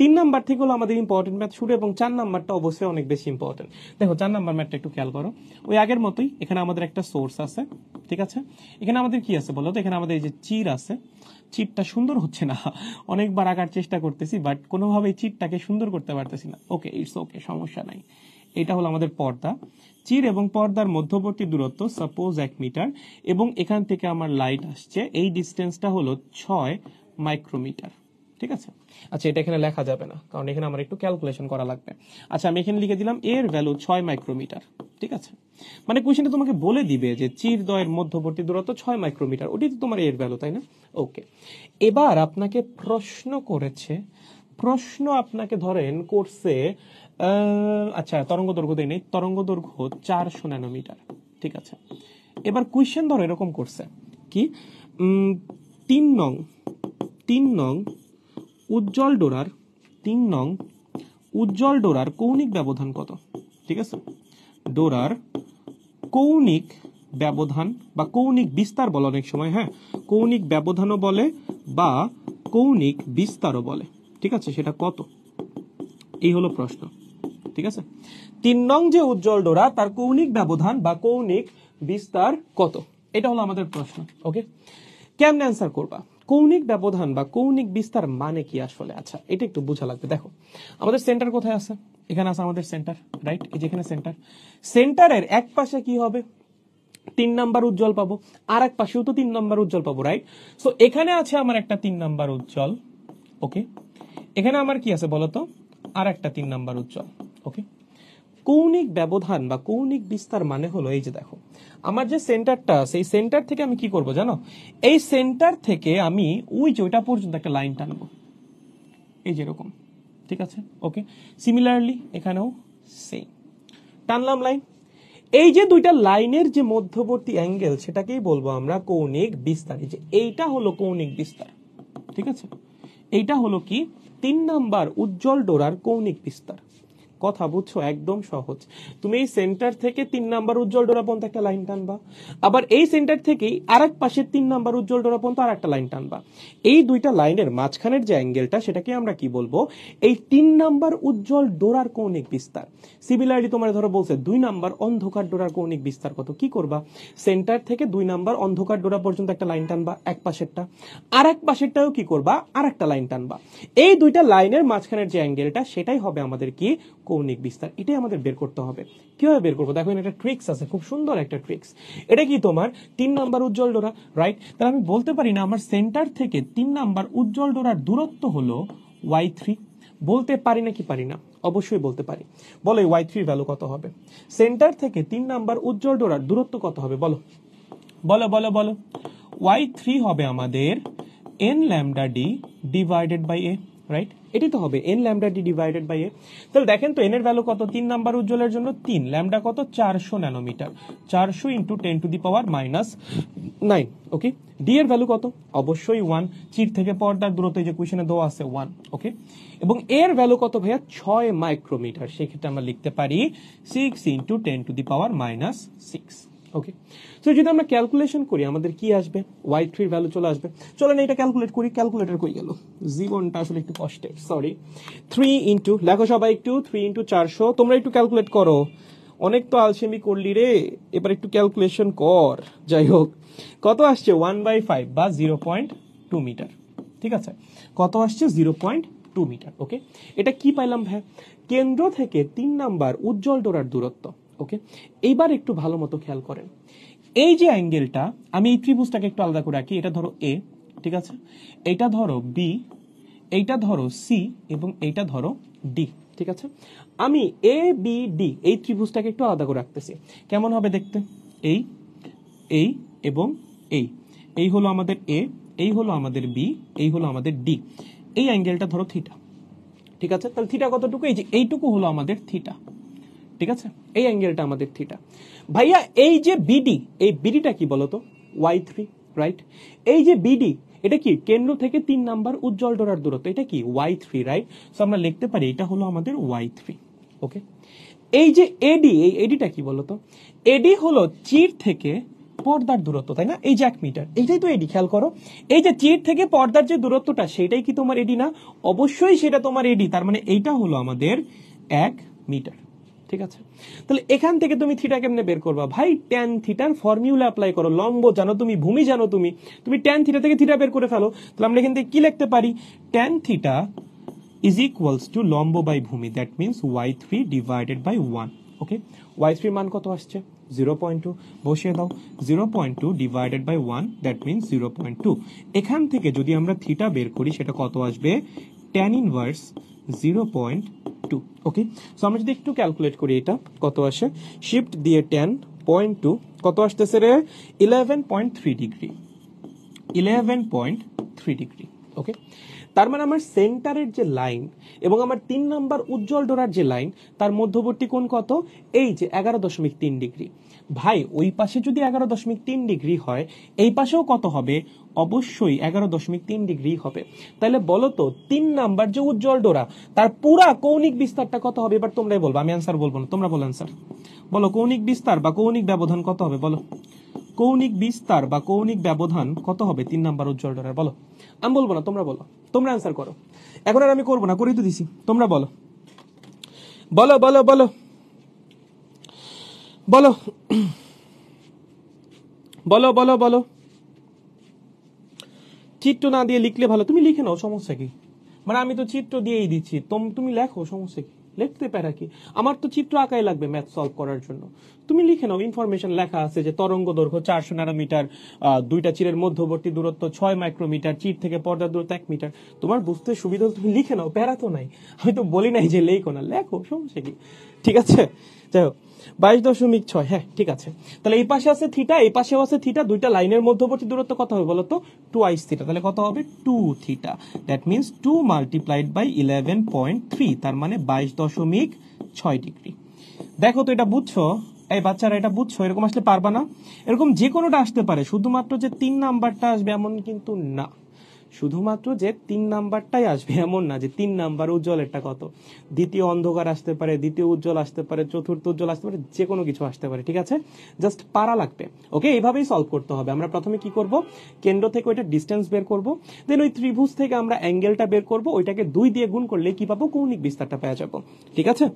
তিন নাম্বার থেকে হলো আমাদের ইম্পর্টেন্ট ম্যাথ শুরু এবং চার নাম্বারটা অবশ্যই অনেক বেশি ইম্পর্টেন্ট দেখো চার নাম্বার ম্যাথটা একটু খেয়াল করো ওই আগের মতোই এখানে আমাদের একটা সোর্স আছে ঠিক আছে এখানে আমাদের কি আছে বলো তো এখানে আমাদের এই যে চির আছে চিটটা সুন্দর হচ্ছে না অনেকবার আঁকার চেষ্টা করতেছি বাট কোনোভাবে চিটটাকে সুন্দর করতে পারতেছি না ওকে ইটস ওকে সমস্যা নাই এটা হলো আমাদের পর্দা চির এবং পর্দার মধ্যবর্তী দূরত্ব সাপোজ এক মিটার এবং এখান থেকে আমার লাইট আসছে এই ডিস্টেন্সটা হলো ছয় মাইক্রোমিটার ঠিক আছে আচ্ছা এটা এখানে লেখা যাবে না কারণ এখানে আমার একটু ক্যালকুলেশন করা লাগবে আচ্ছা আমি এখানে লিখে দিলাম এর ভ্যালু ছয় মাইক্রোমিটার ঠিক আছে মানে কোয়েশনটা তোমাকে বলে দিবে যে চির দয়ের মধ্যবর্তী দূরত্ব ছয় মাইক্রোমিটার ওটি তো তোমার এর ভ্যালু তাই না ওকে এবার আপনাকে প্রশ্ন করেছে প্রশ্ন আপনাকে ধরেন করছে আচ্ছা তরঙ্গ দৈর্ঘ্য দেয় নেই তরঙ্গ দৈর্ঘ্য চারশো ন্যানোমিটার ঠিক আছে এবার কোয়েশ্চেন ধরো এরকম করছে কি তিন নং তিন নং উজ্জ্বল ডোরার তিন নং উজ্জ্বল ডোরার কৌণিক ব্যবধান কত ঠিক আছে ডোরার কৌণিক ব্যবধান বা কৌণিক বিস্তার বলে অনেক সময় হ্যাঁ কৌণিক ব্যবধানও বলে বা কৌণিক বিস্তারও বলে ঠিক আছে সেটা কত এই হলো প্রশ্ন ঠিক আছে তিন নং যে উজ্জ্বল ডোরা তার কৌণিক ব্যবধান বা কৌণিক বিস্তার কত এটা হলো আমাদের প্রশ্ন ওকে কেমনে অ্যান্সার করবা কৌণিক ব্যবধান বা কৌণিক বিস্তার মানে কি আসলে আচ্ছা এটা একটু বোঝা লাগবে দেখো আমাদের সেন্টার কোথায় আছে এখানে আছে আমাদের সেন্টার রাইট এই যেখানে সেন্টার সেন্টারের এক পাশে কি হবে তিন নাম্বার উজ্জ্বল পাবো আর এক পাশেও তো তিন নাম্বার উজ্জ্বল পাবো রাইট সো এখানে আছে আমার একটা তিন নাম্বার উজ্জ্বল ওকে এখানে আমার কি আছে বলতো আর একটা তিন নাম্বার উজ্জ্বল ওকে কৌণিক ব্যবধান বা কৌণিক বিস্তার মানে হলো এই যে দেখো আমার যে সেন্টারটা সেই সেন্টার থেকে আমি কি করব জানো এই সেন্টার থেকে আমি ওই যে ওইটা পর্যন্ত একটা লাইন টানবো এই যেরকম ঠিক আছে ওকে সিমিলারলি এখানেও সেম টানলাম লাইন এই যে দুইটা লাইনের যে মধ্যবর্তী অ্যাঙ্গেল সেটাকেই বলবো আমরা কৌণিক বিস্তার এই যে এইটা হলো কৌণিক বিস্তার ঠিক আছে এইটা হলো কি তিন নাম্বার উজ্জ্বল ডোরার কৌণিক বিস্তার কথা বুঝছো একদম সহজ তুমি এই সেন্টার থেকে তিন নাম্বার উজ্জ্বল ডোরা পর্যন্ত একটা লাইন টানবা আবার এই সেন্টার থেকেই আর এক পাশের তিন নাম্বার উজ্জ্বল ডোরা পর্যন্ত আর একটা লাইন টানবা এই দুইটা লাইনের মাঝখানের যে অ্যাঙ্গেলটা সেটাকে আমরা কি বলবো এই তিন নাম্বার উজ্জ্বল ডোরার কৌণিক বিস্তার সিমিলারলি তোমার ধরো বলছে দুই নাম্বার অন্ধকার ডোরার কৌণিক বিস্তার কত কি করবা সেন্টার থেকে দুই নাম্বার অন্ধকার ডোরা পর্যন্ত একটা লাইন টানবা এক পাশেরটা আর এক পাশেরটাও কি করবা আর একটা লাইন টানবা এই দুইটা লাইনের মাঝখানের যে অ্যাঙ্গেলটা সেটাই হবে আমাদের কি কৌণিক বিস্তার এটাই আমাদের বের করতে হবে কিভাবে বের করবো দেখো একটা ট্রিক্স আছে খুব সুন্দর একটা ট্রিক্স এটা কি তোমার তিন নাম্বার উজ্জ্বল ডোরা রাইট তাহলে আমি বলতে পারি না আমার সেন্টার থেকে তিন নাম্বার উজ্জ্বল ডোরার দূরত্ব হলো ওয়াই থ্রি বলতে পারি না কি পারি না অবশ্যই বলতে পারি বলো এই ওয়াই থ্রির ভ্যালু কত হবে সেন্টার থেকে তিন নাম্বার উজ্জ্বল ডোরার দূরত্ব কত হবে বলো বলো বলো বলো ওয়াই থ্রি হবে আমাদের N lambda D divided by A right এটি তো হবে N lambda D divided by A তাহলে দেখেন তো এন এর ভ্যালু কত তিন নাম্বার উজ্জ্বলের জন্য তিন ল্যামডা কত চারশো ন্যানোমিটার চারশো into ten to the power minus nine okay D এর ভ্যালু কত অবশ্যই ওয়ান চিট থেকে পর্দার দূরত্ব যে কুয়েশনে দেওয়া আছে ওয়ান ওকে এবং এর ভ্যালু কত ভাইয়া ছয় মাইক্রোমিটার সেক্ষেত্রে আমরা লিখতে পারি six into ten to the power minus six okay তো যদি আমরা ক্যালকুলেশন করি আমাদের কি আসবে ওয়াই থ্রির ভ্যালু চলে আসবে চলেন এটা ক্যালকুলেট করি ক্যালকুলেটার কই গেল জীবনটা আসলে একটু কষ্টের সরি থ্রি ইন্টু লেখো সবাই একটু থ্রি ইন্টু চারশো তোমরা একটু ক্যালকুলেট করো অনেক তো আলসেমি করলি রে এবার একটু ক্যালকুলেশন কর যাই হোক কত আসছে ওয়ান বাই ফাইভ বা জিরো পয়েন্ট টু মিটার ঠিক আছে কত আসছে zero point two metre okay এটা কি পাইলাম ভাই কেন্দ্র থেকে তিন নাম্বার উজ্জ্বল ডোরার দূরত্ব ওকে এইবার একটু ভালো মতো খেয়াল করেন এই যে অ্যাঙ্গেলটা আমি এই ত্রিভুজটাকে একটু আলাদা করে রাখি এটা ধরো এ ঠিক আছে এটা ধরো বি এইটা ধরো সি এবং এইটা ধরো ডি ঠিক আছে আমি এ বি ডি এই ত্রিভুজটাকে একটু আলাদা করে রাখতেছি কেমন হবে দেখতে এই এই এবং এই এই হলো আমাদের এ এই হলো আমাদের বি এই হলো আমাদের ডি এই অ্যাঙ্গেলটা ধরো থিটা ঠিক আছে তাহলে থিটা কতটুকু এই যে এইটুকু হলো আমাদের থিটা ঠিক আছে এই অ্যাঙ্গেলটা আমাদের থিটা ভাইয়া এই যে বিডি এই বিডিটা কি বলতো ওয়াই থ্রি রাইট এই যে বিডি এটা কি কেন্দ্র থেকে তিন নাম্বার উজ্জ্বল ডোরার দূরত্ব এটা কি ওয়াই থ্রি রাইট সো আমরা লিখতে পারি এটা হলো আমাদের ওয়াই থ্রি ওকে এই যে এডি এই এডিটা কি বলতো এডি হলো চির থেকে পর্দার দূরত্ব তাই না এই যে এক মিটার এইটাই তো এডি খেয়াল করো এই যে চির থেকে পর্দার যে দূরত্বটা সেটাই কি তোমার এডি না অবশ্যই সেটা তোমার এডি তার মানে এইটা হলো আমাদের এক মিটার ঠিক আছে তাহলে এখান থেকে তুমি থিটা কেমনে বের করবা ভাই ট্যান থিটার ফর্মুলা অ্যাপ্লাই করো লম্ব জানো তুমি ভূমি জানো তুমি তুমি ট্যান থিটা থেকে থিটা বের করে ফেলো তাহলে আমরা এখান থেকে কি লিখতে পারি tan theta is equals to লম্ব বাই ভূমি that means y three divided by one okay y থ্রির মান কত আসছে জিরো পয়েন্ট টু বসিয়ে দাও zero point two divided by one that means zero point two এখান থেকে যদি আমরা থিটা বের করি সেটা কত আসবে tan inverse zero point two okay so আমরা যদি একটু ক্যালকুলেট করি এটা কত আসে শিফট দিয়ে ট্যান পয়েন্ট টু কত আসতেছে রে eleven point three degree eleven point three degree okay তার মানে আমার সেন্টারের যে লাইন এবং আমার তিন নম্বর উজ্জ্বল ডোরার যে লাইন তার মধ্যবর্তী কোণ কত এই যে এগারো দশমিক তিন ডিগ্রি ভাই ওই পাশে যদি এগারো দশমিক তিন ডিগ্রি হয় এই পাশেও কত হবে অবশ্যই এগারো দশমিক তিন ডিগ্রি হবে তাহলে বলো তো তিন নাম্বার যে উজ্জ্বল ডোরা তার পুরা কৌণিক বিস্তারটা কত হবে এবার তোমরাই বলবো আমি অ্যান্সার বলবো না তোমরা বলো অ্যান্সার বলো কৌণিক বিস্তার বা কৌণিক ব্যবধান কত হবে বলো কৌণিক বিস্তার বা কৌণিক ব্যবধান কত হবে তিন নাম্বার উজ্জ্বল ডোরার বলো আমি বলবো না তোমরা বলো তোমরা অ্যান্সার করো এখন আর আমি করবো না করে তো দিছি তোমরা বলো বলো বলো বলো বলো বলো বলো বলো চিত্র না দিয়ে লিখলে ভালো তুমি লিখে নাও সমস্যা কি মানে আমি তো চিত্র দিয়েই দিচ্ছি তুমি লেখো সমস্যা কি লিখতে প্যারা কি আমার তো চিত্র আঁকাই লাগবে ম্যাথ সলভ করার জন্য তুমি লিখে নাও ইনফরমেশন লেখা আছে যে তরঙ্গ দৈর্ঘ্য চারশো ন্যানোমিটার দুইটা চিরের মধ্যবর্তী দূরত্ব ছয় মাইক্রোমিটার চিট থেকে পর্দার দূরত্ব এক মিটার তোমার বুঝতে সুবিধা তুমি লিখে নাও প্যারা তো নাই আমি তো বলি নাই যে লেখো না লেখো সমস্যা কি ঠিক আছে যাই হোক বাইশ দশমিক ছয় হ্যাঁ ঠিক আছে তাহলে এই পাশে আছে থিটা এই পাশেও আছে থিটা দুইটা লাইনের মধ্যবর্তী দূরত্ব কত হবে বলতো টু আইস থিটা তাহলে কত হবে two theta that means two multiplied by eleven point three তার মানে বাইশ দশমিক ছয় ডিগ্রি দেখো তো এটা বুঝছো এই বাচ্চারা এটা বুঝছো এরকম আসলে পারবা না এরকম যে কোনোটা আসতে পারে শুধুমাত্র যে তিন নাম্বারটা আসবে এমন কিন্তু না শুধুমাত্র যে তিন নাম্বারটাই আসবে এমন না যে তিন নাম্বার উজ্জ্বল একটা কত দ্বিতীয় অন্ধকার আসতে পারে দ্বিতীয় উজ্জ্বল আসতে পারে চতুর্থ উজ্জ্বল আসতে পারে যে কোনো কিছু আসতে পারে ঠিক আছে জাস্ট পারা লাগবে ওকে এইভাবেই সলভ করতে হবে আমরা প্রথমে কি করব কেন্দ্র থেকে ওইটা ডিস্টেন্স বের করব দেন ওই ত্রিভুজ থেকে আমরা অ্যাঙ্গেলটা বের করব ওইটাকে দুই দিয়ে গুণ করলে কি পাবো কৌণিক বিস্তারটা পেয়ে যাবো ঠিক আছে